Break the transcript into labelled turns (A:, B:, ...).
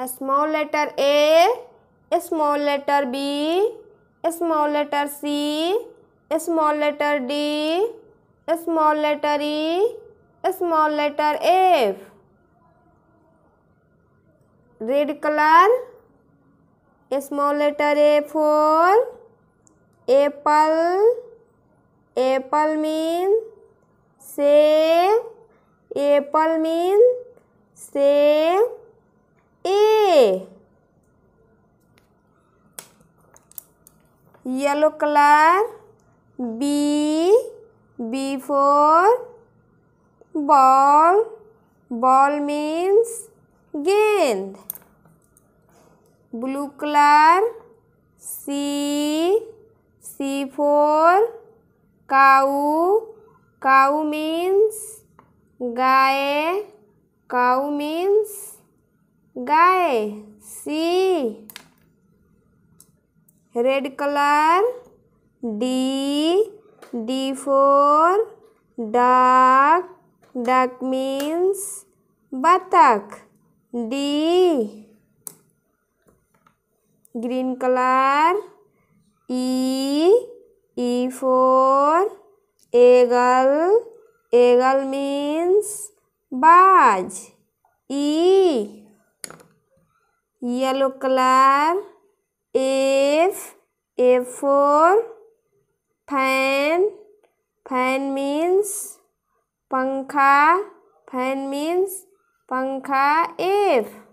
A: a small letter a a small letter b a small letter c a small letter d a small letter e a small letter f red color a small letter a for apple apple mean save apple mean save yellow colour B B for ball ball means गेंद blue colour C C for cow cow means गाय cow means गाय C red colour D D for duck duck means बतख D green colour E E for eagle eagle means बाज E yellow colour If, if for pen, pen means pankha Pen means pankha If.